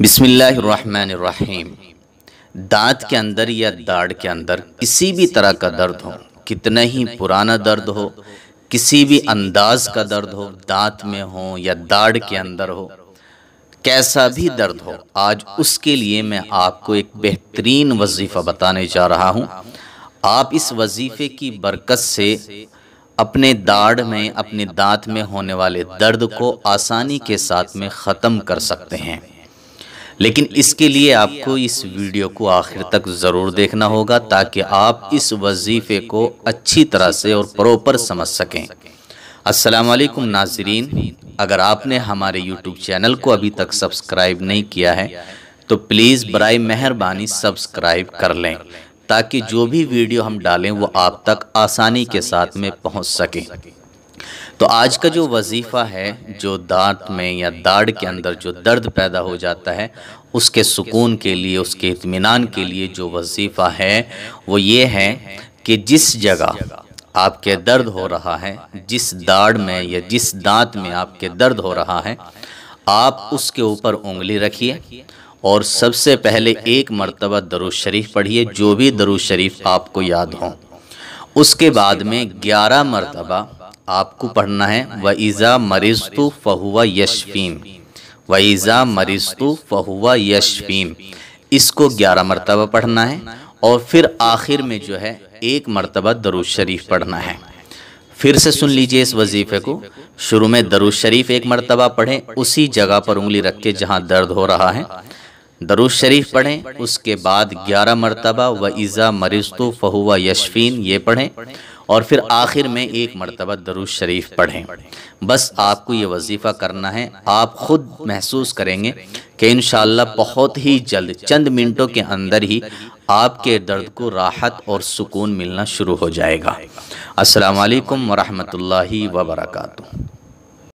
बिसमीम दांत के अंदर या दाढ़ के अंदर किसी भी तरह का दर्द हो कितना ही पुराना दर्द हो किसी भी अंदाज का दर्द हो दांत में हो या दाढ़ के अंदर हो कैसा भी दर्द हो आज उसके लिए मैं आपको एक बेहतरीन वजीफ़ा बताने जा रहा हूँ आप इस वजीफ़े की बरकत से अपने दाढ़ में अपने दांत में होने वाले दर्द को आसानी के साथ में ख़त्म कर सकते हैं लेकिन इसके लिए आपको इस वीडियो को आखिर तक ज़रूर देखना होगा ताकि आप इस वजीफ़े को अच्छी तरह से और प्रॉपर समझ सकें वालेकुम नाजरीन अगर आपने हमारे यूट्यूब चैनल को अभी तक सब्सक्राइब नहीं किया है तो प्लीज़ बर मेहरबानी सब्सक्राइब कर लें ताकि जो भी वीडियो हम डालें वो आप तक आसानी के साथ में पहुंच सके तो आज का जो वजीफ़ा है जो दांत में या दाढ़ के अंदर जो दर्द पैदा हो जाता है उसके सुकून के लिए उसके इतमान के लिए जो वजीफ़ा है वो ये है कि जिस जगह आपके दर्द हो रहा है जिस दाढ़ में या जिस दांत में आपके दर्द हो रहा है आप उसके ऊपर उंगली रखिए और सबसे पहले एक मरतबा दरुज शरीफ पढ़िए जो भी दरुज शरीफ आपको याद हो उसके बाद में ग्यारह मरतबा आपको पढ़ना है वईज़ा मरिस्तु फ़हुआ यशफ़ीम वईज़ा मरिस्तु फ़हुआ यशफ़ीम इसको ग्यारह मरतबा पढ़ना है और फिर आखिर में जो है एक मरतबा दरुज शरीफ पढ़ना है फिर से सुन लीजिए इस वजीफ़े को शुरू में दरुज शरीफ एक मरतबा पढ़ें उसी जगह पर उंगली रख के जहाँ दर्द हो रहा है दरुज शरीफ पढ़ें उसके बाद ग्यारह मरतबा व ईज़ा मरिस्तु फ़हुआ यशफ़ीन ये पढ़ें और फिर आखिर में एक मरतबा दरुज शरीफ पढ़ें बस आपको ये वजीफ़ा करना है आप ख़ुद महसूस करेंगे कि इन बहुत ही जल्द चंद मिनटों के अंदर ही आपके दर्द को राहत और सुकून मिलना शुरू हो जाएगा असलकम वरहमल वर्का